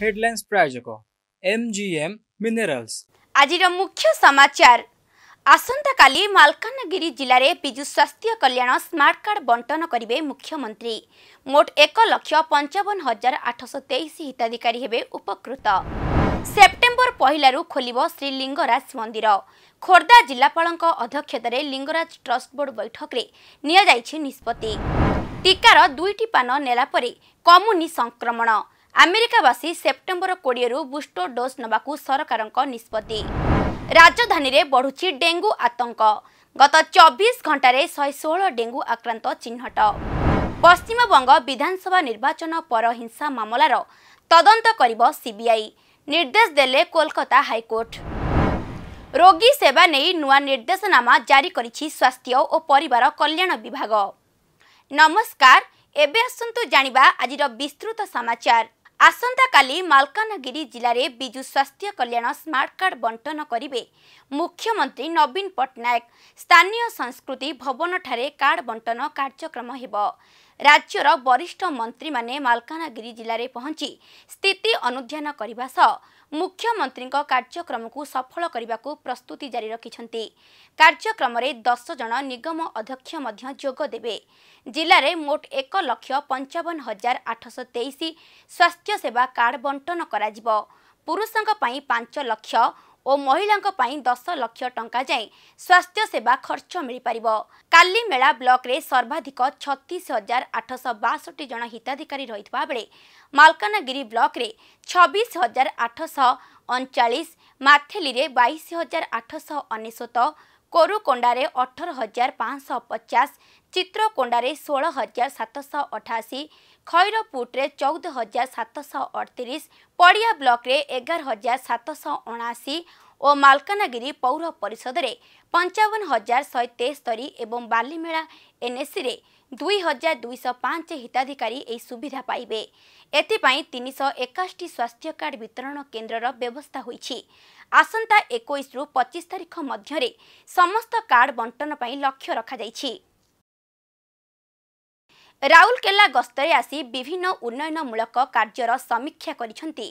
headlines ପ୍ରାୟୋଜକ MGM minerals ଆଜିର ମୁଖ୍ୟ ସମାଚାର ଆସନ୍ତାକାଲି ମାଲକାନଗିରି ଜିଲ୍ଲାରେ ବିଜୁ ସ୍ୱାସ୍ଥ୍ୟ କଲ୍ୟାଣ ସ୍ମାର୍ଟ କାର୍ଡ଼ ବଣ୍ଟନ କରିବେ ମୁଖ୍ୟମନ୍ତ୍ରୀ ମୋଟ ଏକ ଲକ୍ଷ ପଞ୍ଚାବନ ହଜାର ଆଠଶହ ତେଇଶ ହିତାଧିକାରୀ ହେବେ ଉପକୃତ ସେପ୍ଟେମ୍ବର ପହିଲାରୁ ଖୋଲିବ ଶ୍ରୀଲିଙ୍ଗରାଜ ମନ୍ଦିର ଖୋର୍ଦ୍ଧା ଜିଲ୍ଲାପାଳଙ୍କ ଅଧ୍ୟକ୍ଷତାରେ ଲିଙ୍ଗରାଜ ଟ୍ରଷ୍ଟ ବୋର୍ଡ ବୈଠକରେ ନିଆଯାଇଛି ନିଷ୍ପତ୍ତି ଟିକାର ଦୁଇଟି ପାନ ନେଲା ପରେ କମୁନି ସଂକ୍ରମଣ ଆମେରିକାବାସୀ ସେପ୍ଟେମ୍ବର କୋଡ଼ିଏରୁ ବୁଷ୍ଟର ଡୋଜ୍ ନେବାକୁ ସରକାରଙ୍କ ନିଷ୍ପତ୍ତି ରାଜଧାନୀରେ ବଢ଼ୁଛି ଡେଙ୍ଗୁ ଆତଙ୍କ ଗତ ଚବିଶ ଘଣ୍ଟାରେ ଶହେ ଷୋହଳ ଡେଙ୍ଗୁ ଆକ୍ରାନ୍ତ ଚିହ୍ନଟ ପଶ୍ଚିମବଙ୍ଗ ବିଧାନସଭା ନିର୍ବାଚନ ପର ହିଂସା ମାମଲାର ତଦନ୍ତ କରିବ ସିବିଆଇ ନିର୍ଦ୍ଦେଶ ଦେଲେ କୋଲକାତା ହାଇକୋର୍ଟ ରୋଗୀ ସେବା ନେଇ ନୂଆ ନିର୍ଦ୍ଦେଶନାମା ଜାରି କରିଛି ସ୍ୱାସ୍ଥ୍ୟ ଓ ପରିବାର କଲ୍ୟାଣ ବିଭାଗ ନମସ୍କାର ଏବେ ଆସନ୍ତୁ ଜାଣିବା ଆଜିର ବିସ୍ତୃତ ସମାଚାର ଆସନ୍ତାକାଲି ମାଲକାନଗିରି ଜିଲ୍ଲାରେ ବିଜୁ ସ୍ୱାସ୍ଥ୍ୟ କଲ୍ୟାଣ ସ୍ମାର୍ଟକାର୍ଡ଼ ବଣ୍ଟନ କରିବେ ମୁଖ୍ୟମନ୍ତ୍ରୀ ନବୀନ ପଟ୍ଟନାୟକ ସ୍ଥାନୀୟ ସଂସ୍କୃତି ଭବନଠାରେ କାର୍ଡ଼ ବଣ୍ଟନ କାର୍ଯ୍ୟକ୍ରମ ହେବ ରାଜ୍ୟର ବରିଷ୍ଠ ମନ୍ତ୍ରୀମାନେ ମାଲକାନଗିରି ଜିଲ୍ଲାରେ ପହଞ୍ଚି ସ୍ଥିତି ଅନୁଧ୍ୟାନ କରିବା ସହ ମୁଖ୍ୟମନ୍ତ୍ରୀଙ୍କ କାର୍ଯ୍ୟକ୍ରମକୁ ସଫଳ କରିବାକୁ ପ୍ରସ୍ତୁତି ଜାରି ରଖିଛନ୍ତି କାର୍ଯ୍ୟକ୍ରମରେ ଦଶ ଜଣ ନିଗମ ଅଧ୍ୟକ୍ଷ ମଧ୍ୟ ଯୋଗ ଦେବେ ଜିଲ୍ଲାରେ ମୋଟ ଏକ ଲକ୍ଷ ପଞ୍ଚାବନ ହଜାର ଆଠଶହ ତେଇଶ ସ୍ୱାସ୍ଥ୍ୟ ସେବା କାର୍ଡ ବଣ୍ଟନ କରାଯିବ ପୁରୁଷଙ୍କ ପାଇଁ ପାଞ୍ଚ ଲକ୍ଷ ଓ ମହିଳାଙ୍କ ପାଇଁ ଦଶ ଲକ୍ଷ ଟଙ୍କା ଯାଏଁ ସ୍ୱାସ୍ଥ୍ୟ ସେବା ଖର୍ଚ୍ଚ ମିଳିପାରିବ କାଲିମେଳା ବ୍ଲକରେ ସର୍ବାଧିକ ଛତିଶ ହଜାର ଆଠଶହ ବାଷଠି ଜଣ ହିତାଧିକାରୀ ରହିଥିବା ବେଳେ ମାଲକାନଗିରି ବ୍ଲକରେ ଛବିଶ ହଜାର ଆଠଶହ ଅଣଚାଳିଶ ମାଥିଲିରେ ବାଇଶ ହଜାର ଆଠଶହ ଅନେଶ୍ୱତ କୋରୁକୋଣ୍ଡାରେ ଅଠର ହଜାର ପାଞ୍ଚଶହ ପଚାଶ ଚିତ୍ରକୋଣ୍ଡାରେ ଷୋହଳ ହଜାର ସାତଶହ ଅଠାଅଶୀ ଖଇରପୁଟରେ ଚଉଦ ହଜାର ସାତଶହ ଅଠତିରିଶ ପଡ଼ିଆ ବ୍ଲକରେ ଏଗାର ହଜାର ସାତଶହ ଅଣାଅଶୀ ଓ ମାଲକାନଗିରି ପୌର ପରିଷଦରେ ପଞ୍ଚାବନ ହଜାର ଶହେ ତେସ୍ତରୀ ଏବଂ ବାଲିମେଳା ଏନ୍ଏସିରେ ଦୁଇ ହଜାର ଦୁଇଶହ ପାଞ୍ଚ ହିତାଧିକାରୀ ଏହି ସୁବିଧା ପାଇବେ ଏଥିପାଇଁ ତିନିଶହ ଏକାଅଶୀ ସ୍ୱାସ୍ଥ୍ୟ କାର୍ଡ ବିତରଣ କେନ୍ଦ୍ରର ବ୍ୟବସ୍ଥା ହୋଇଛି ଆସନ୍ତା ଏକୋଇଶରୁ ପଚିଶ ତାରିଖ ମଧ୍ୟରେ ସମସ୍ତ କାର୍ଡ ବଣ୍ଟନ ପାଇଁ ଲକ୍ଷ୍ୟ ରଖାଯାଇଛି ରାଉରକେଲା ଗସ୍ତରେ ଆସି ବିଭିନ୍ନ ଉନ୍ନୟନମୂଳକ କାର୍ଯ୍ୟର ସମୀକ୍ଷା କରିଛନ୍ତି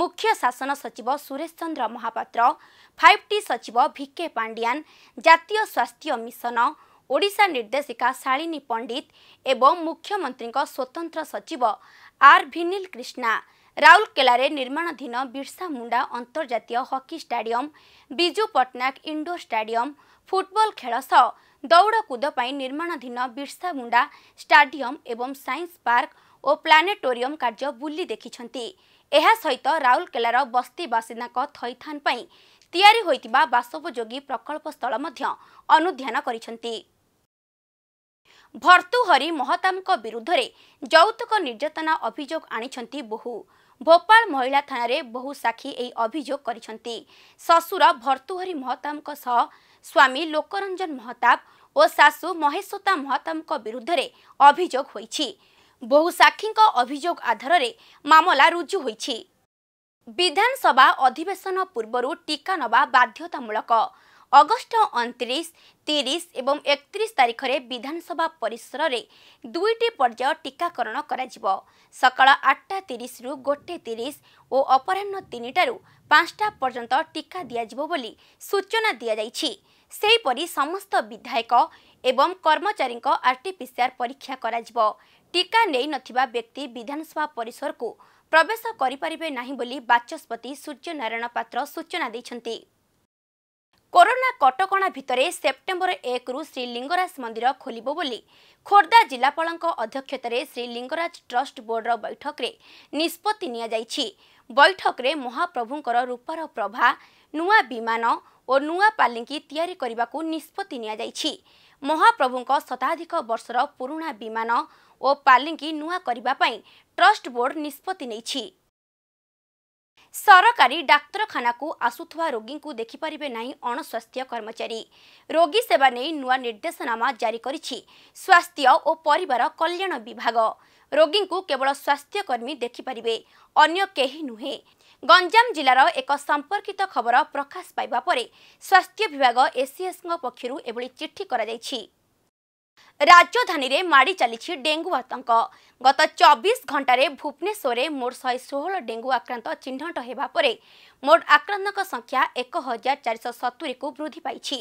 ମୁଖ୍ୟ ଶାସନ ସଚିବ ସୁରେଶ ଚନ୍ଦ୍ର ମହାପାତ୍ର ଫାଇଭ୍ ଟି ସଚିବ ଭିକେ ପାଣ୍ଡିଆନ୍ ଜାତୀୟ ସ୍ୱାସ୍ଥ୍ୟ ମିଶନ ଓଡ଼ିଶା ନିର୍ଦ୍ଦେଶିକା ଶାଳିନୀ ପଣ୍ଡିତ ଏବଂ ମୁଖ୍ୟମନ୍ତ୍ରୀଙ୍କ ସ୍ୱତନ୍ତ୍ର ସଚିବ ଆର୍ ଭିନିଲ କ୍ରିଷ୍ଣା ରାଉରକେଲାରେ ନିର୍ମାଣାଧୀନ ବିର୍ସା ମୁଣ୍ଡା ଅନ୍ତର୍ଜାତୀୟ hockey stadium Biju Patnaik indoor stadium football ଖେଳ ସହ ଦୌଡ଼କୁଦ ପାଇଁ ନିର୍ମାଣାଧୀନ ବିର୍ସା ମୁଣ୍ଡା ଷ୍ଟାଡିୟମ୍ ଏବଂ ସାଇନ୍ସ ପାର୍କ ଓ ପ୍ଲାନେଟୋରିୟମ୍ କାର୍ଯ୍ୟ ବୁଲି ଦେଖିଛନ୍ତି ଏହା ସହିତ ରାଉରକେଲାର ବସ୍ତି ବାସିନ୍ଦାଙ୍କ ଥଇଥାନ ପାଇଁ ତିଆରି ହୋଇଥିବା ବାସବଯୋଗୀ ପ୍ରକଳ୍ପସ୍ଥଳ ମଧ୍ୟ ଅନୁଧ୍ୟାନ କରିଛନ୍ତି ଭର୍ତ୍ତୃହରି ମହତାମଙ୍କ ବିରୁଦ୍ଧରେ ଯୌତୁକ ନିର୍ଯାତନା ଅଭିଯୋଗ ଆଣିଛନ୍ତି ବୋହୁ ଭୋପାଳ ମହିଳା ଥାନାରେ ବହୁ ସାକ୍ଷୀ ଏହି ଅଭିଯୋଗ କରିଛନ୍ତି ଶ୍ୱଶୁର ଭର୍ତ୍ତୃହରି ମହତାମଙ୍କ ସହ ସ୍ୱାମୀ ଲୋକରଞ୍ଜନ ମହତାବ ଓ ଶାଶୁ ମହେଶ୍ୱତା ମହତାମଙ୍କ ବିରୁଦ୍ଧରେ ଅଭିଯୋଗ ହୋଇଛି ବହୁ ସାକ୍ଷୀଙ୍କ ଅଭିଯୋଗ ଆଧାରରେ ମାମଲା ରୁଜୁ ହୋଇଛି ବିଧାନସଭା ଅଧିବେଶନ ପୂର୍ବରୁ ଟିକା ନେବା ବାଧ୍ୟତାମୂଳକ ଅଗଷ୍ଟ ଅଣତିରିଶ ତିରିଶ ଏବଂ ଏକତିରିଶ ତାରିଖରେ ବିଧାନସଭା ପରିସରରେ ଦୁଇଟି ପର୍ଯ୍ୟାୟ ଟିକାକରଣ କରାଯିବ ସକାଳ ଆଠଟା ତିରିଶରୁ ଗୋଟେ ତିରିଶ ଓ ଅପରାହ୍ନ ତିନିଟାରୁ ପାଞ୍ଚଟା ପର୍ଯ୍ୟନ୍ତ ଟିକା ଦିଆଯିବ ବୋଲି ସୂଚନା ଦିଆଯାଇଛି ସେହିପରି ସମସ୍ତ ବିଧାୟକ ଏବଂ କର୍ମଚାରୀଙ୍କ ଆର୍ଟିପିସିଆର୍ ପରୀକ୍ଷା କରାଯିବ ଟିକା ନେଇନଥିବା ବ୍ୟକ୍ତି ବିଧାନସଭା ପରିସରକୁ ପ୍ରବେଶ କରିପାରିବେ ନାହିଁ ବୋଲି ବାଚସ୍ପତି ସୂର୍ଯ୍ୟନାରାୟଣ ପାତ୍ର ସୂଚନା ଦେଇଛନ୍ତି କରୋନା କଟକଣା ଭିତରେ ସେପ୍ଟେମ୍ବର ଏକରୁ ଶ୍ରୀଲିଙ୍ଗରାଜ ମନ୍ଦିର ଖୋଲିବ ବୋଲି ଖୋର୍ଦ୍ଧା ଜିଲ୍ଲାପାଳଙ୍କ ଅଧ୍ୟକ୍ଷତାରେ ଶ୍ରୀଲିଙ୍ଗରାଜ ଟ୍ରଷ୍ଟ ବୋର୍ଡର ବୈଠକରେ ନିଷ୍ପତ୍ତି ନିଆଯାଇଛି ବୈଠକରେ ମହାପ୍ରଭୁଙ୍କର ରୂପାର ପ୍ରଭା ନୂଆ ବିମାନ ଓ ନୂଆ ପାଲିଙ୍କି ତିଆରି କରିବାକୁ ନିଷ୍ପତ୍ତି ନିଆଯାଇଛି ମହାପ୍ରଭୁଙ୍କ ଶତାଧିକ ବର୍ଷର ପୁରୁଣା ବିମାନ ଓ ପାଲିଙ୍କି ନୂଆ କରିବା ପାଇଁ ଟ୍ରଷ୍ଟ ବୋର୍ଡ ନିଷ୍ପତ୍ତି ନେଇଛି ସରକାରୀ ଡାକ୍ତରଖାନାକୁ ଆସୁଥିବା ରୋଗୀଙ୍କୁ ଦେଖିପାରିବେ ନାହିଁ ଅଣସ୍ୱାସ୍ଥ୍ୟ କର୍ମଚାରୀ ରୋଗୀ ସେବା ନେଇ ନୂଆ ନିର୍ଦ୍ଦେଶନାମା ଜାରି କରିଛି ସ୍ୱାସ୍ଥ୍ୟ ଓ ପରିବାର କଲ୍ୟାଣ ବିଭାଗ ରୋଗୀଙ୍କୁ କେବଳ ସ୍ୱାସ୍ଥ୍ୟକର୍ମୀ ଦେଖିପାରିବେ ଅନ୍ୟ କେହି ନୁହେଁ ଗଞ୍ଜାମ ଜିଲ୍ଲାର ଏକ ସମ୍ପର୍କିତ ଖବର ପ୍ରକାଶ ପାଇବା ପରେ ସ୍ୱାସ୍ଥ୍ୟ ବିଭାଗ ଏସ୍ସିଏସ୍ଙ୍କ ପକ୍ଷରୁ ଏଭଳି ଚିଠି କରାଯାଇଛି ରାଜଧାନୀରେ ମାଡ଼ି ଚାଲିଛି ଡେଙ୍ଗୁ ଆତଙ୍କ ଗତ ଚବିଶ ଘଣ୍ଟାରେ ଭୁବନେଶ୍ୱରରେ ମୋଟ ଶହେ ଷୋହଳ ଡେଙ୍ଗୁ ଆକ୍ରାନ୍ତ ଚିହ୍ନଟ ହେବା ପରେ ମୋଟ ଆକ୍ରାନ୍ତଙ୍କ ସଂଖ୍ୟା ଏକ ହଜାର ଚାରିଶହ ସତୁରିକୁ ବୃଦ୍ଧି ପାଇଛି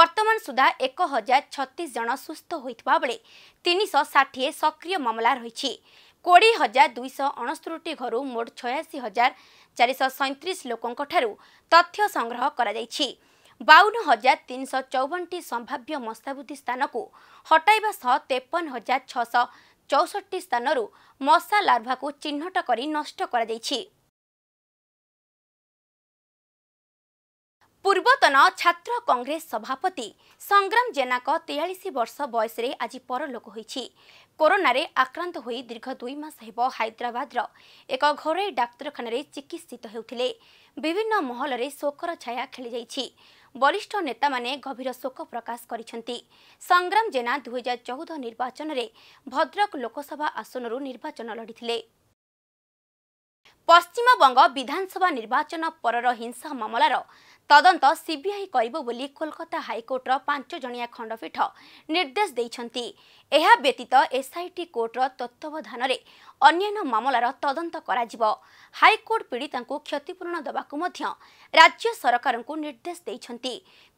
ବର୍ତ୍ତମାନ ସୁଦ୍ଧା ଏକ ହଜାର ଛତିଶ ଜଣ ସୁସ୍ଥ ହୋଇଥିବା ବେଳେ ତିନିଶହ ଷାଠିଏ ସକ୍ରିୟ ମାମଲା ରହିଛି କୋଡ଼ିଏ ହଜାର ଦୁଇଶହ ଅଣସ୍ତରୀଟି ଘରୁ ମୋଟ ଛୟାଅଶୀ ହଜାର ଚାରିଶହ ସଇଁତିରିଶ ଲୋକଙ୍କଠାରୁ ତଥ୍ୟ ସଂଗ୍ରହ କରାଯାଇଛି ବାଉନ ହଜାର ତିନିଶହ ଚଉବନଟି ସମ୍ଭାବ୍ୟ ମଶାବୃଦ୍ଧି ସ୍ଥାନକୁ ହଟାଇବା ସହ ତେପନ ହଜାର ଛଅଶହ ଚଉଷଠି ସ୍ଥାନରୁ ମଶା ଲାର୍ଭାକୁ ଚିହ୍ନଟ କରି ନଷ୍ଟ କରାଯାଇଛି ପୂର୍ବତନ ଛାତ୍ର କଂଗ୍ରେସ ସଭାପତି ସଂଗ୍ରାମ ଜେନାଙ୍କ ତେୟାଳିଶ ବର୍ଷ ବୟସରେ ଆଜି ପରଲୋକ ହୋଇଛି କରୋନାରେ ଆକ୍ରାନ୍ତ ହୋଇ ଦୀର୍ଘ ଦୁଇ ମାସ ହେବ ହାଇଦ୍ରାବାଦର ଏକ ଘରୋଇ ଡାକ୍ତରଖାନାରେ ଚିକିତ୍ସିତ ହେଉଥିଲେ ବିଭିନ୍ନ ମହଲରେ ଶୋକର ଛାୟା ଖେଳିଯାଇଛି ବରିଷ୍ଠ ନେତାମାନେ ଗଭୀର ଶୋକ ପ୍ରକାଶ କରିଛନ୍ତି ସଂଗ୍ରାମ ଜେନା ଦୁଇହଜାର ଚଉଦ ନିର୍ବାଚନରେ ଭଦ୍ରକ ଲୋକସଭା ଆସନରୁ ନିର୍ବାଚନ ଲଢ଼ିଥିଲେ ପଶ୍ଚିମବଙ୍ଗ ବିଧାନସଭା ନିର୍ବାଚନ ପରର ହିଂସା ମାମଲାର ତଦନ୍ତ ସିବିଆଇ କରିବ ବୋଲି କୋଲକାତା ହାଇକୋର୍ଟର ପାଞ୍ଚ ଜଣିଆ ଖଣ୍ଡପୀଠ ନିର୍ଦ୍ଦେଶ ଦେଇଛନ୍ତି ଏହା ବ୍ୟତୀତ ଏସ୍ଆଇଟି କୋର୍ଟର ତତ୍ତ୍ୱାବଧାନରେ ଅନ୍ୟାନ୍ୟ ମାମଲାର ତଦନ୍ତ କରାଯିବ ହାଇକୋର୍ଟ ପୀଡ଼ିତାଙ୍କୁ କ୍ଷତିପୂରଣ ଦେବାକୁ ମଧ୍ୟ ରାଜ୍ୟ ସରକାରଙ୍କୁ ନିର୍ଦ୍ଦେଶ ଦେଇଛନ୍ତି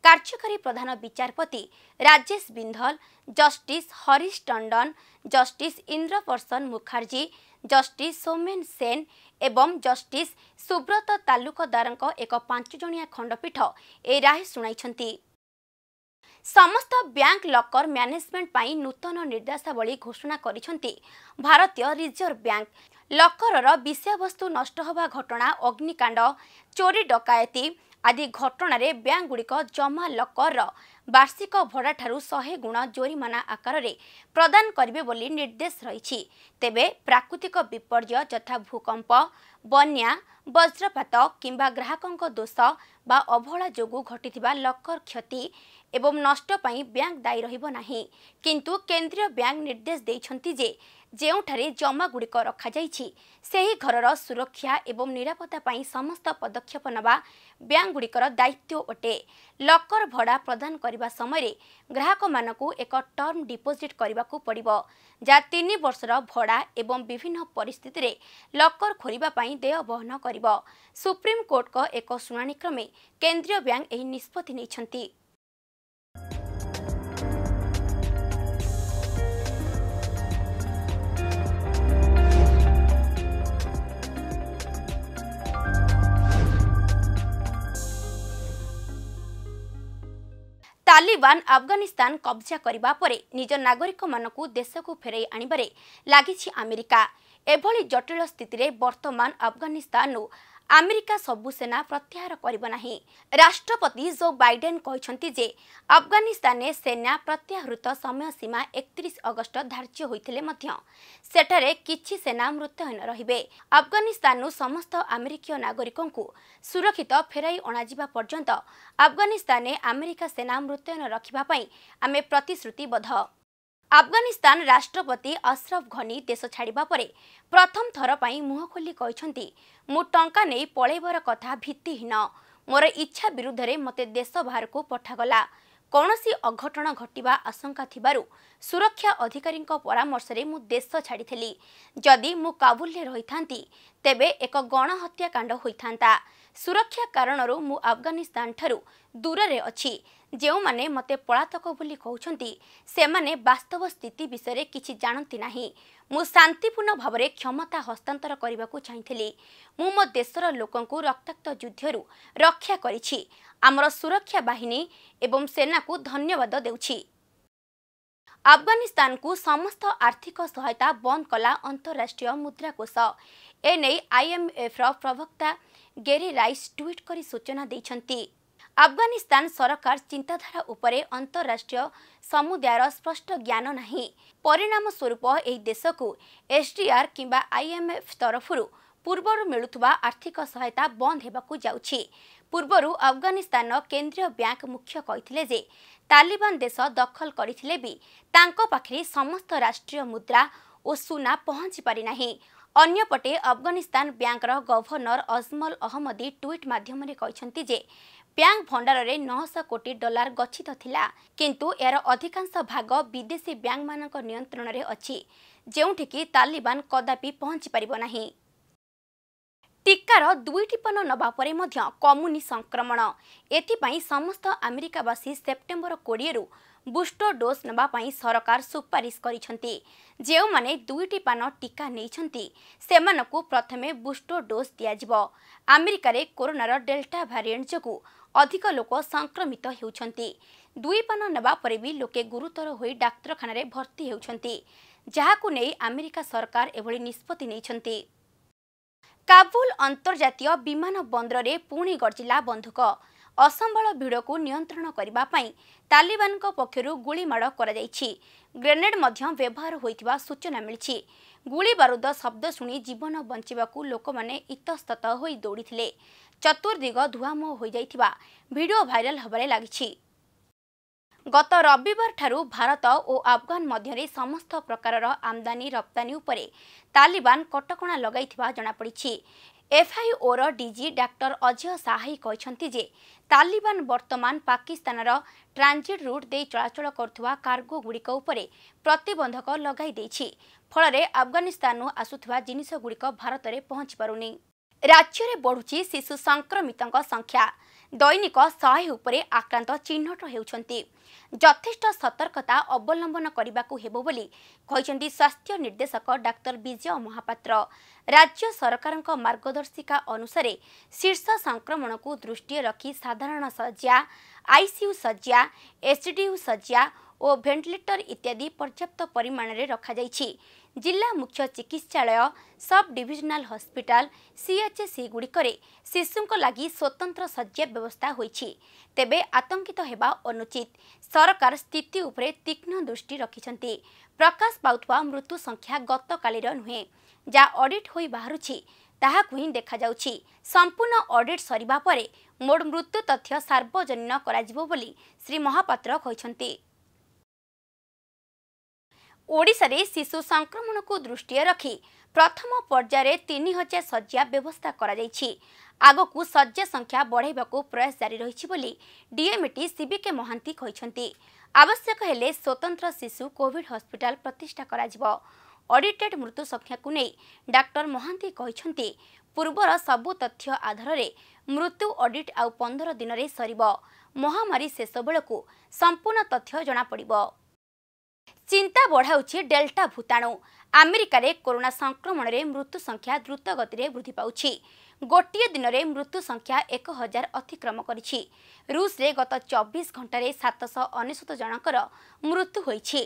କାର୍ଯ୍ୟକାରୀ ପ୍ରଧାନ ବିଚାରପତି Rajesh Bindal justice Harish Tandon justice Indraprasanna Mukherjee justice Soumen Sen ଏବଂ ଜଷ୍ଟିସ୍ ସୁବ୍ରତ ତାଲୁକଦାରଙ୍କ ଏକ ପାଞ୍ଚଜଣିଆ ଖଣ୍ଡପୀଠ ଏହି ରାୟ ଶୁଣାଇଛନ୍ତି ସମସ୍ତ ବ୍ୟାଙ୍କ ଲକର ମ୍ୟାନେଜମେଣ୍ଟ ପାଇଁ ନୂତନ ନିର୍ଦ୍ଦେଶାବଳୀ ଘୋଷଣା କରିଛନ୍ତି ଭାରତୀୟ ରିଜର୍ଭ ବ୍ୟାଙ୍କ ଲକରର ବିଷୟବସ୍ତୁ ନଷ୍ଟ ହେବା ଘଟଣା ଅଗ୍ନିକାଣ୍ଡ ଚୋରି ଡକାୟତି ଆଦି ଘଟଣାରେ ବ୍ୟାଙ୍କଗୁଡ଼ିକ ଜମା ଲକରର ବାର୍ଷିକ ଭଡ଼ାଠାରୁ ଶହେ ଗୁଣ ଜୋରିମାନା ଆକାରରେ ପ୍ରଦାନ କରିବେ ବୋଲି ନିର୍ଦ୍ଦେଶ ରହିଛି ତେବେ ପ୍ରାକୃତିକ ବିପର୍ଯ୍ୟ ଯଥା ଭୂକମ୍ପ ବନ୍ୟା ବଜ୍ରପାତ କିମ୍ବା ଗ୍ରାହକଙ୍କ ଦୋଷ ବା ଅବହେଳା ଯୋଗୁଁ ଘଟିଥିବା ଲକର କ୍ଷତି ଏବଂ ନଷ୍ଟ ପାଇଁ ବ୍ୟାଙ୍କ ଦାୟୀ ରହିବ ନାହିଁ କିନ୍ତୁ କେନ୍ଦ୍ରୀୟ ବ୍ୟାଙ୍କ ନିର୍ଦ୍ଦେଶ ଦେଇଛନ୍ତି ଯେ ଯେଉଁଠାରେ ଜମାଗୁଡ଼ିକ ରଖାଯାଇଛି ସେହି ଘରର ସୁରକ୍ଷା ଏବଂ ନିରାପତ୍ତା ପାଇଁ ସମସ୍ତ ପଦକ୍ଷେପ ନେବା ବ୍ୟାଙ୍କଗୁଡ଼ିକର ଦାୟିତ୍ୱ ଅଟେ ଲକର ଭଡ଼ା ପ୍ରଦାନ କରିବା ସମୟରେ ଗ୍ରାହକମାନଙ୍କୁ ଏକ ଟର୍ମ ଡିପୋଜିଟ୍ କରିବାକୁ ପଡ଼ିବ ଯାହା ତିନି ବର୍ଷର ଭଡ଼ା ଏବଂ ବିଭିନ୍ନ ପରିସ୍ଥିତିରେ ଲକର ଖୋଲିବା ପାଇଁ ଦେୟ ବହନ କରିବ ସୁପ୍ରିମକୋର୍ଟଙ୍କ ଏକ ଶୁଣାଣି କ୍ରମେ କେନ୍ଦ୍ରୀୟ ବ୍ୟାଙ୍କ ଏହି ନିଷ୍ପତ୍ତି ନେଇଛନ୍ତି ତାଲିବାନ ଆଫଗାନିସ୍ତାନ କବ୍ଜା କରିବା ପରେ ନିଜ ନାଗରିକମାନଙ୍କୁ ଦେଶକୁ ଫେରାଇ ଆଣିବାରେ ଲାଗିଛି ଆମେରିକା ଏଭଳି ଜଟିଳ ସ୍ଥିତିରେ ବର୍ତ୍ତମାନ ଆଫଗାନିସ୍ତାନରୁ ଆମେରିକା ସବୁ ସେନା ପ୍ରତ୍ୟାହାର କରିବ ନାହିଁ ରାଷ୍ଟ୍ରପତି ଜୋ ବାଇଡେନ୍ କହିଛନ୍ତି ଯେ ଆଫଗାନିସ୍ତାନରେ ସେନା ପ୍ରତ୍ୟାହୃତ ସମୟ ସୀମା ଏକତିରିଶ ଅଗଷ୍ଟ ଧାର୍ଯ୍ୟ ହୋଇଥିଲେ ମଧ୍ୟ ସେଠାରେ କିଛି ସେନା ମୃତ୍ୟୁହୀନ ରହିବେ ଆଫଗାନିସ୍ତାନରୁ ସମସ୍ତ ଆମେରିକୀୟ ନାଗରିକଙ୍କୁ ସୁରକ୍ଷିତ ଫେରାଇ ଅଣାଯିବା ପର୍ଯ୍ୟନ୍ତ ଆଫଗାନିସ୍ତାନରେ ଆମେରିକା ସେନା ମୃତ୍ୟୁହୀନ ରଖିବା ପାଇଁ ଆମେ ପ୍ରତିଶ୍ରୁତିବଦ୍ଧ ଆଫଗାନିସ୍ତାନ ରାଷ୍ଟ୍ରପତି ଅସରଫ ଘନି ଦେଶ ଛାଡ଼ିବା ପରେ ପ୍ରଥମ ଥର ପାଇଁ ମୁହଁ ଖୋଲି କହିଛନ୍ତି ମୁଁ ଟଙ୍କା ନେଇ ପଳାଇବାର କଥା ଭିତ୍ତିହୀନ ମୋର ଇଚ୍ଛା ବିରୁଦ୍ଧରେ ମୋତେ ଦେଶ ବାହାରକୁ ପଠାଗଲା କୌଣସି ଅଘଟଣ ଘଟିବା ଆଶଙ୍କା ଥିବାରୁ ସୁରକ୍ଷା ଅଧିକାରୀଙ୍କ ପରାମର୍ଶରେ ମୁଁ ଦେଶ ଛାଡ଼ିଥିଲି ଯଦି ମୁଁ କାବୁଲରେ ରହିଥାନ୍ତି ତେବେ ଏକ ଗଣହତ୍ୟାକାଣ୍ଡ ହୋଇଥାନ୍ତା ସୁରକ୍ଷା କାରଣରୁ ମୁଁ ଆଫଗାନିସ୍ତାନଠାରୁ ଦୂରରେ ଅଛି ଯେଉଁମାନେ ମୋତେ ପଳାତକ ବୋଲି କହୁଛନ୍ତି ସେମାନେ ବାସ୍ତବ ସ୍ଥିତି ବିଷୟରେ କିଛି ଜାଣନ୍ତି ନାହିଁ ମୁଁ ଶାନ୍ତିପୂର୍ଣ୍ଣ ଭାବରେ କ୍ଷମତା ହସ୍ତାନ୍ତର କରିବାକୁ ଚାହିଁଥିଲି ମୁଁ ମୋ ଦେଶର ଲୋକଙ୍କୁ ରକ୍ତାକ୍ତ ଯୁଦ୍ଧରୁ ରକ୍ଷା କରିଛି ଆମର ସୁରକ୍ଷା ବାହିନୀ ଏବଂ ସେନାକୁ ଧନ୍ୟବାଦ ଦେଉଛି ଆଫଗାନିସ୍ତାନକୁ ସମସ୍ତ ଆର୍ଥିକ ସହାୟତା ବନ୍ଦ କଲା ଅନ୍ତରାଷ୍ଟ୍ରୀୟ ମୁଦ୍ରାକୋଷ ଏନେଇ ଆଇଏମ୍ଏଫ୍ର ପ୍ରବକ୍ତା ଗେରି ରାଇସ୍ ଟ୍ୱିଟ୍ କରି ସୂଚନା ଦେଇଛନ୍ତି ଆଫଗାନିସ୍ତାନ ସରକାର ଚିନ୍ତାଧାରା ଉପରେ ଅନ୍ତଃରାଷ୍ଟ୍ରୀୟ ସମୁଦାୟର ସ୍ପଷ୍ଟ ଜ୍ଞାନ ନାହିଁ ପରିଣାମ ସ୍ୱରୂପ ଏହି ଦେଶକୁ ଏସ୍ଡିଆର୍ କିମ୍ବା ଆଇଏମ୍ଏଫ୍ ତରଫରୁ ପୂର୍ବରୁ ମିଳୁଥିବା ଆର୍ଥିକ ସହାୟତା ବନ୍ଦ ହେବାକୁ ଯାଉଛି ପୂର୍ବରୁ ଆଫଗାନିସ୍ତାନର କେନ୍ଦ୍ରୀୟ ବ୍ୟାଙ୍କ ମୁଖ୍ୟ କହିଥିଲେ ଯେ ତାଲିବାନ ଦେଶ ଦଖଲ କରିଥିଲେ ବି ତାଙ୍କ ପାଖରେ ସମସ୍ତ ରାଷ୍ଟ୍ରୀୟ ମୁଦ୍ରା ଓ ସୁନା ପହଞ୍ଚିପାରିନାହିଁ ଅନ୍ୟପଟେ ଆଫଗାନିସ୍ତାନ ବ୍ୟାଙ୍କର ଗଭର୍ଣ୍ଣର ଅଜମଲ ଅହମ୍ମଦୀ ଟ୍ୱିଟ୍ ମାଧ୍ୟମରେ କହିଛନ୍ତି ଯେ ବ୍ୟାଙ୍କ ଭଣ୍ଡାରରେ ନଅଶହ କୋଟି ଡଲାର ଗଚ୍ଛିତ ଥିଲା କିନ୍ତୁ ଏହାର ଅଧିକାଂଶ ଭାଗ ବିଦେଶୀ ବ୍ୟାଙ୍କମାନଙ୍କ ନିୟନ୍ତ୍ରଣରେ ଅଛି ଯେଉଁଠିକି ତାଲିବାନ କଦାପି ପହଞ୍ଚିପାରିବ ନାହିଁ ଟିକାର ଦୁଇଟି ପନ ନେବା ପରେ ମଧ୍ୟ କମୁନି ସଂକ୍ରମଣ ଏଥିପାଇଁ ସମସ୍ତ ଆମେରିକାବାସୀ ସେପ୍ଟେମ୍ବର କୋଡ଼ିଏରୁ ବୁଷ୍ଟର ଡୋଜ୍ ନେବା ପାଇଁ ସରକାର ସୁପାରିଶ କରିଛନ୍ତି ଯେଉଁମାନେ ଦୁଇଟି ପାନ ଟିକା ନେଇଛନ୍ତି ସେମାନଙ୍କୁ ପ୍ରଥମେ ବୁଷ୍ଟର ଡୋଜ୍ ଦିଆଯିବ ଆମେରିକାରେ କରୋନାର ଡେଲ୍ଟା ଭାରିଏଣ୍ଟ ଯୋଗୁଁ ଅଧିକ ଲୋକ ସଂକ୍ରମିତ ହେଉଛନ୍ତି ଦୁଇପାନ ନେବା ପରେ ବି ଲୋକେ ଗୁରୁତର ହୋଇ ଡାକ୍ତରଖାନାରେ ଭର୍ତ୍ତି ହେଉଛନ୍ତି ଯାହାକୁ ନେଇ ଆମେରିକା ସରକାର ଏଭଳି ନିଷ୍ପତ୍ତି ନେଇଛନ୍ତି କାବୁଲ ଅନ୍ତର୍ଜାତୀୟ ବିମାନ ବନ୍ଦରରେ ପୁଣି ଗର୍ଜିଲା ବନ୍ଧୁକ ଅସମ୍ଭଳ ଭିଡ଼କୁ ନିୟନ୍ତ୍ରଣ କରିବା ପାଇଁ ତାଲିବାନଙ୍କ ପକ୍ଷରୁ ଗୁଳିମାଡ଼ କରାଯାଇଛି ଗ୍ରେନେଡ୍ ମଧ୍ୟ ବ୍ୟବହାର ହୋଇଥିବା ସୂଚନା ମିଳିଛି ଗୁଳି ବାରୁଦ ଶବ୍ଦ ଶୁଣି ଜୀବନ ବଞ୍ଚିବାକୁ ଲୋକମାନେ ଇତସ୍ତତ ହୋଇ ଦୌଡ଼ିଥିଲେ ଚତୁର୍ଦ୍ଦିଗ ଧୂଆମୁହ ହୋଇଯାଇଥିବା ଭିଡ଼ିଓ ଭାଇରାଲ୍ ହେବାରେ ଲାଗିଛି ଗତ ରବିବାରଠାରୁ ଭାରତ ଓ ଆଫଗାନ ମଧ୍ୟରେ ସମସ୍ତ ପ୍ରକାରର ଆମଦାନୀ ରପ୍ତାନୀ ଉପରେ ତାଲିବାନ କଟକଣା ଲଗାଇଥିବା ଜଣାପଡ଼ିଛି ଏଫ୍ଆଇଓର ଡିଜି ଡାକ୍ତର ଅଜୟ ସାହାଇ କହିଛନ୍ତି ଯେ ତାଲିବାନ ବର୍ତ୍ତମାନ ପାକିସ୍ତାନର ଟ୍ରାନ୍ଜିଟ୍ ରୁଟ୍ ଦେଇ ଚଳାଚଳ କରୁଥିବା କାର୍ଗୋଗୁଡ଼ିକ ଉପରେ ପ୍ରତିବନ୍ଧକ ଲଗାଇ ଦେଇଛି ଫଳରେ ଆଫଗାନିସ୍ତାନରୁ ଆସୁଥିବା ଜିନିଷଗୁଡ଼ିକ ଭାରତରେ ପହଞ୍ଚିପାରୁନି ରାଜ୍ୟରେ ବଢ଼ୁଛି ଶିଶୁ ସଂକ୍ରମିତଙ୍କ ସଂଖ୍ୟା ଦୈନିକ ଶହେ ଉପରେ ଆକ୍ରାନ୍ତ ଚିହ୍ନଟ ହେଉଛନ୍ତି ଯଥେଷ୍ଟ ସତର୍କତା ଅବଲମ୍ବନ କରିବାକୁ ହେବ ବୋଲି କହିଛନ୍ତି ସ୍ୱାସ୍ଥ୍ୟ ନିର୍ଦ୍ଦେଶକ ଡାକ୍ତର ବିଜୟ ମହାପାତ୍ର ରାଜ୍ୟ ସରକାରଙ୍କ ମାର୍ଗଦର୍ଶିକା ଅନୁସାରେ ଶୀର୍ଷ ସଂକ୍ରମଣକୁ ଦୃଷ୍ଟିରେ ରଖି ସାଧାରଣ ଶଯ୍ୟା ଆଇସିୟୁ ଶଯ୍ୟା ଏସ୍ଡିୟୁ ଶଯ୍ୟା ଓ ଭେଣ୍ଟିଲେଟର ଇତ୍ୟାଦି ପର୍ଯ୍ୟାପ୍ତ ପରିମାଣରେ ରଖାଯାଇଛି ଜିଲ୍ଲା ମୁଖ୍ୟ ଚିକିତ୍ସାଳୟ ସବ୍ ଡିଭିଜନାଲ ହସ୍ପିଟାଲ ସିଏଚ୍ଏସ୍ସି ଗୁଡ଼ିକରେ ଶିଶୁଙ୍କ ଲାଗି ସ୍ୱତନ୍ତ୍ର ଶଯ୍ୟା ବ୍ୟବସ୍ଥା ହୋଇଛି ତେବେ ଆତଙ୍କିତ ହେବା ଅନୁଚିତ ସରକାର ସ୍ଥିତି ଉପରେ ତୀକ୍ଷ୍ଣ ଦୃଷ୍ଟି ରଖିଛନ୍ତି ପ୍ରକାଶ ପାଉଥିବା ମୃତ୍ୟୁ ସଂଖ୍ୟା ଗତକାଲିର ନୁହେଁ ଯାହା ଅଡିଟ୍ ହୋଇ ବାହାରୁଛି ତାହାକୁ ହିଁ ଦେଖାଯାଉଛି ସମ୍ପୂର୍ଣ୍ଣ ଅଡିଟ୍ ସରିବା ପରେ ମୋଟ ମୃତ୍ୟୁ ତଥ୍ୟ ସାର୍ବଜନୀନ କରାଯିବ ବୋଲି ଶ୍ରୀ ମହାପାତ୍ର କହିଛନ୍ତି ଓଡ଼ିଶାରେ ଶିଶୁ ସଂକ୍ରମଣକୁ ଦୃଷ୍ଟିରେ ରଖି ପ୍ରଥମ ପର୍ଯ୍ୟାୟରେ ତିନି ହଜାର ଶଯ୍ୟା ବ୍ୟବସ୍ଥା କରାଯାଇଛି ଆଗକୁ ଶଯ୍ୟା ସଂଖ୍ୟା ବଢ଼ାଇବାକୁ ପ୍ରୟାସ ଜାରି ରହିଛି ବୋଲି ଡିଏମ୍ଟି ସିବିକେ ମହାନ୍ତି କହିଛନ୍ତି ଆବଶ୍ୟକ ହେଲେ ସ୍ୱତନ୍ତ୍ର ଶିଶୁ କୋଭିଡ୍ ହସ୍ପିଟାଲ ପ୍ରତିଷ୍ଠା କରାଯିବ ଅଡିଟେଡ୍ ମୃତ୍ୟୁ ସଂଖ୍ୟାକୁ ନେଇ ଡାକ୍ତର ମହାନ୍ତି କହିଛନ୍ତି ପୂର୍ବର ସବୁ ତଥ୍ୟ ଆଧାରରେ ମୃତ୍ୟୁ ଅଡିଟ୍ ଆଉ ପନ୍ଦର ଦିନରେ ସରିବ ମହାମାରୀ ଶେଷ ବେଳକୁ ସମ୍ପୂର୍ଣ୍ଣ ତଥ୍ୟ ଜଣାପଡ଼ିବ ଚିନ୍ତା ବଢ଼ାଉଛି ଡେଲ୍ଟା ଭୂତାଣୁ ଆମେରିକାରେ କରୋନା ସଂକ୍ରମଣରେ ମୃତ୍ୟୁ ସଂଖ୍ୟା ଦ୍ରୁତ ଗତିରେ ବୃଦ୍ଧି ପାଉଛି ଗୋଟିଏ ଦିନରେ ମୃତ୍ୟୁ ସଂଖ୍ୟା ଏକ ହଜାର ଅତିକ୍ରମ କରିଛି ରୁଷରେ ଗତ ଚବିଶ ଘଣ୍ଟାରେ ସାତଶହ ଅନେଶ୍ୱତ ଜଣଙ୍କର ମୃତ୍ୟୁ ହୋଇଛି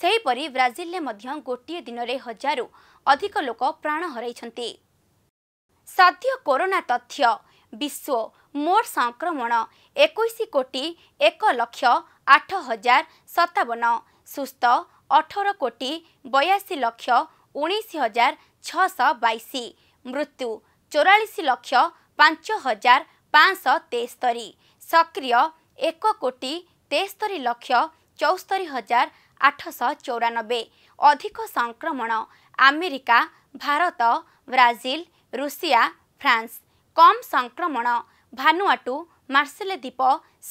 ସେହିପରି ବ୍ରାଜିଲରେ ମଧ୍ୟ ଗୋଟିଏ ଦିନରେ ହଜାରରୁ ଅଧିକ ଲୋକ ପ୍ରାଣ ହରାଇଛନ୍ତି ସାଧ୍ୟ କରୋନା ତଥ୍ୟ ବିଶ୍ୱ ମୋଟ ସଂକ୍ରମଣ ଏକୋଇଶ କୋଟି ଏକ ଲକ୍ଷ ଆଠ ହଜାର ସତାବନ ସୁସ୍ଥ ଅଠର କୋଟି ବୟାଅଶି ଲକ୍ଷ ଉଣେଇଶ ହଜାର ଛଅଶହ ବାଇଶ ମୃତ୍ୟୁ ଚଉରାଳିଶ ଲକ୍ଷ ପାଞ୍ଚ ହଜାର ପାଞ୍ଚଶହ ତେସ୍ତରୀ ସକ୍ରିୟ ଏକ କୋଟି ତେସ୍ତରୀ ଲକ୍ଷ ଚଉସ୍ତରୀ ହଜାର ଆଠଶହ ଚଉରାନବେ ଅଧିକ ସଂକ୍ରମଣ America Bharat Brazil Russia France କମ୍ ସଂକ୍ରମଣ ଭାନୁଆଟୁ ମାର୍ସେଲେ ଦ୍ୱୀପ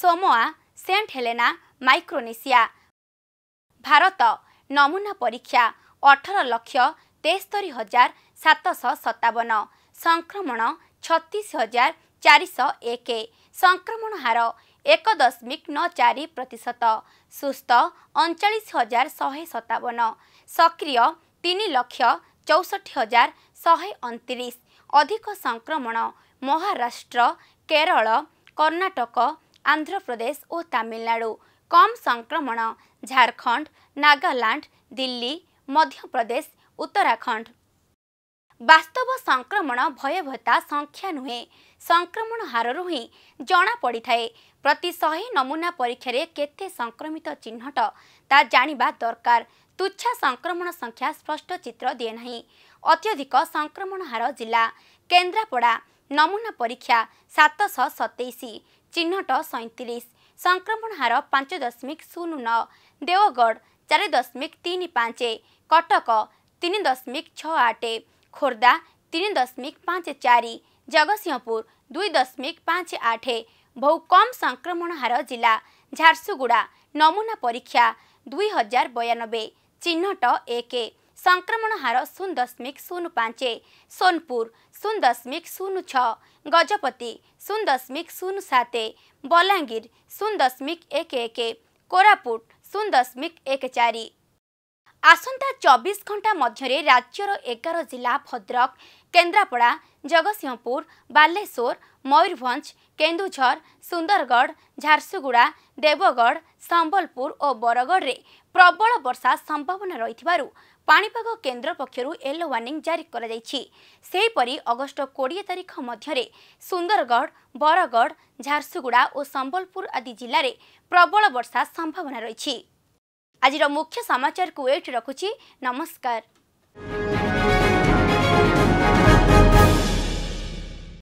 Samoa Saint Helena Micronesia Bharat ନମୁନା ପରୀକ୍ଷା ଅଠର ଲକ୍ଷ ତେସ୍ତରୀ ହଜାର ସାତଶହ ସତାବନ ସଂକ୍ରମଣ ଛତିଶ ହଜାର ଚାରିଶହ ଏକ ସଂକ୍ରମଣ ହାର ଏକ ଦଶମିକ ନଅ ଚାରି ପ୍ରତିଶତ ସୁସ୍ଥ ଅଣଚାଳିଶ ହଜାର ଶହେ ସତାବନ ସକ୍ରିୟ ତିନି ଲକ୍ଷ ଚଉଷଠି ହଜାର ଶହେ ଅଣତିରିଶ ଅଧିକ ସଂକ୍ରମଣ ମହାରାଷ୍ଟ୍ର କେରଳ କର୍ଣ୍ଣାଟକ ଆନ୍ଧ୍ରପ୍ରଦେଶ ଓ ତାମିଲନାଡ଼ୁ କମ୍ ସଂକ୍ରମଣ ଝାଡ଼ଖଣ୍ଡ ନାଗାଲାଣ୍ଡ ଦିଲ୍ଲୀ ମଧ୍ୟପ୍ରଦେଶ ଉତ୍ତରାଖଣ୍ଡ ବାସ୍ତବ ସଂକ୍ରମଣ ଭୟଭୟତା ସଂଖ୍ୟା ନୁହେଁ ସଂକ୍ରମଣ ହାରରୁ ହିଁ ଜଣାପଡ଼ିଥାଏ ପ୍ରତି ଶହେ ନମୁନା ପରୀକ୍ଷାରେ କେତେ ସଂକ୍ରମିତ ଚିହ୍ନଟ ତାହା ଜାଣିବା ଦରକାର ତୁଚ୍ଛା ସଂକ୍ରମଣ ସଂଖ୍ୟା ସ୍ପଷ୍ଟ ଚିତ୍ର ଦିଏ ନାହିଁ ଅତ୍ୟଧିକ ସଂକ୍ରମଣ ହାର ଜିଲ୍ଲା କେନ୍ଦ୍ରାପଡ଼ା ନମୁନା ପରୀକ୍ଷା ସାତଶହ ସତେଇଶ ଚିହ୍ନଟ ସଇଁତିରିଶ ସଂକ୍ରମଣ ହାର ପାଞ୍ଚ ଦଶମିକ ଶୂନ ନଅ देवगढ चार दशमिक तिन पाँच कटक दशमिक छ आठ खोर्धातिन दशमिक पाँच चार जगसिंहपुर दुई दशमिक पाँच आठ बहु कम संक्रमण हार जा झारसुगुडा नमुना परीक्षा दुई हजार बयानबे, चिह्नट एक सङ्क्रमण हार दशमिक पाँच सोनपुर शून्य दशमिक छ गजपति शून्य दशमिक शून्य सत दशमिक एक एक ଶୂନ ଦଶମିକ ଏକ ଚାରି ଆସନ୍ତା ଚବିଶ ଘଣ୍ଟା ମଧ୍ୟରେ ରାଜ୍ୟର ଏଗାର ଜିଲ୍ଲା ଭଦ୍ରକ କେନ୍ଦ୍ରାପଡ଼ା ଜଗତସିଂହପୁର ବାଲେଶ୍ୱର ମୟୂରଭଞ୍ଜ କେନ୍ଦୁଝର ସୁନ୍ଦରଗଡ଼ ଝାରସୁଗୁଡ଼ା ଦେବଗଡ଼ ସମ୍ବଲପୁର ଓ ବରଗଡ଼ରେ ପ୍ରବଳ ବର୍ଷା ସମ୍ଭାବନା ରହିଥିବାରୁ ପାଣିପାଗ କେନ୍ଦ୍ର ପକ୍ଷରୁ ୟେଲୋ ୱାର୍ଣ୍ଣିଂ ଜାରି କରାଯାଇଛି ସେହିପରି ଅଗଷ୍ଟ କୋଡ଼ିଏ ତାରିଖ ମଧ୍ୟରେ ସୁନ୍ଦରଗଡ଼ ବରଗଡ଼ ଝାରସୁଗୁଡ଼ା ଓ ସମ୍ବଲପୁର ଆଦି ଜିଲ୍ଲାରେ ପ୍ରବଳ ବର୍ଷା ସମ୍ଭାବନା ରହିଛି ଆଜିର ମୁଖ୍ୟ ସମାଚାରକୁ ଏଇଠି ରଖୁଛି ନମସ୍କାର Thank